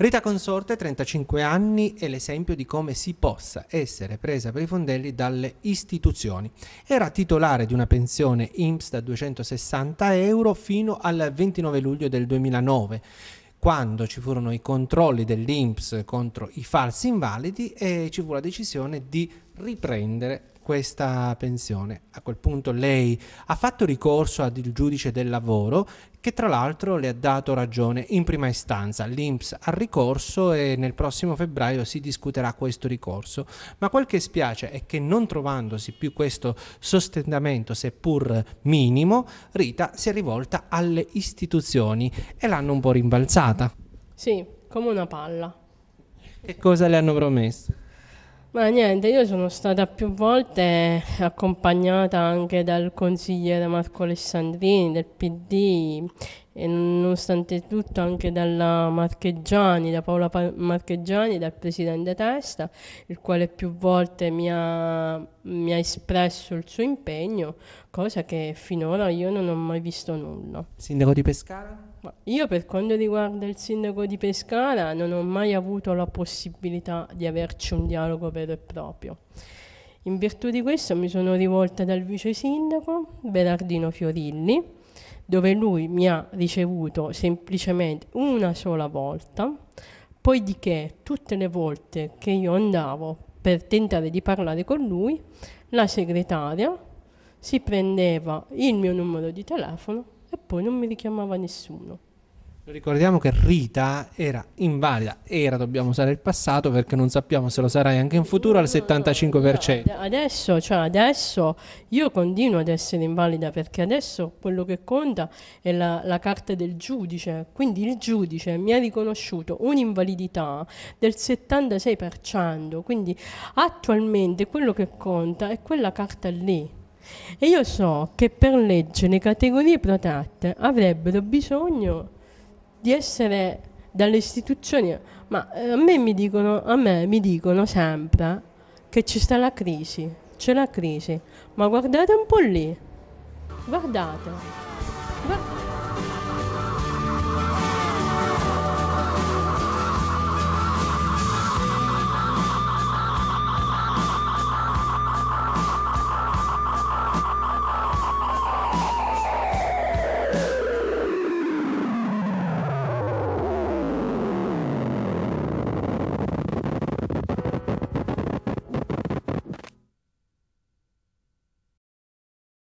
Rita Consorte, 35 anni, è l'esempio di come si possa essere presa per i fondelli dalle istituzioni. Era titolare di una pensione IMSS da 260 euro fino al 29 luglio del 2009 quando ci furono i controlli dell'INPS contro i falsi invalidi e ci fu la decisione di riprendere questa pensione. A quel punto lei ha fatto ricorso al giudice del lavoro che tra l'altro le ha dato ragione in prima istanza. L'Inps ha ricorso e nel prossimo febbraio si discuterà questo ricorso. Ma quel che spiace è che non trovandosi più questo sostentamento, seppur minimo, Rita si è rivolta alle istituzioni e l'hanno un po' rimbalzata. Sì, come una palla. Che cosa le hanno promesso? Ma niente, io sono stata più volte accompagnata anche dal consigliere Marco Alessandrini del PD e nonostante tutto anche dalla Marcheggiani, da Paola Marcheggiani, dal presidente Testa, il quale più volte mi ha, mi ha espresso il suo impegno, cosa che finora io non ho mai visto nulla. Sindaco di Pescara? Io per quanto riguarda il sindaco di Pescara non ho mai avuto la possibilità di averci un dialogo vero e proprio. In virtù di questo mi sono rivolta dal vice sindaco Berardino Fiorilli, dove lui mi ha ricevuto semplicemente una sola volta, poiché tutte le volte che io andavo per tentare di parlare con lui, la segretaria si prendeva il mio numero di telefono e poi non mi richiamava nessuno. Ricordiamo che Rita era invalida, era, dobbiamo usare il passato perché non sappiamo se lo sarai anche in futuro, al 75%. No, no, adesso, cioè adesso, io continuo ad essere invalida perché adesso quello che conta è la, la carta del giudice, quindi il giudice mi ha riconosciuto un'invalidità del 76%, quindi attualmente quello che conta è quella carta lì. E io so che per legge le categorie protette avrebbero bisogno di essere dalle istituzioni, ma eh, a me mi dicono, me mi dicono sempre che ci sta la crisi, c'è la crisi, ma guardate un po' lì, guardate. guardate.